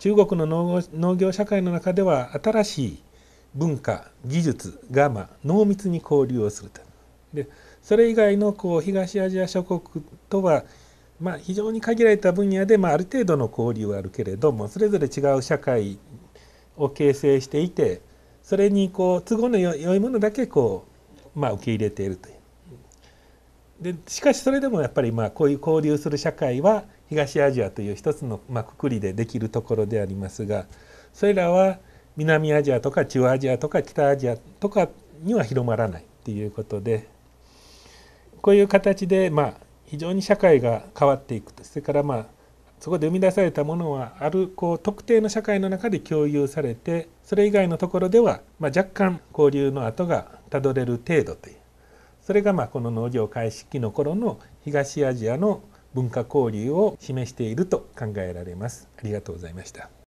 中国の農業社会の中では新しい文化技術が、まあ、濃密に交流をするとでそれ以外のこう東アジア諸国とは、まあ、非常に限られた分野で、まあ、ある程度の交流はあるけれどもそれぞれ違う社会を形成していてそれにこう都合のよいものだけこう、まあ、受け入れているという。でしかしそれでもやっぱりまあこういう交流する社会は東アジアという一つのまくくりでできるところでありますがそれらは南アジアとか中アジアとか北アジアとかには広まらないっていうことでこういう形でまあ非常に社会が変わっていくとそれからまあそこで生み出されたものはあるこう特定の社会の中で共有されてそれ以外のところではまあ若干交流の跡がたどれる程度というそれがまあこの農業開始期の頃の東アジアの文化交流を示していると考えられます。ありがとうございました。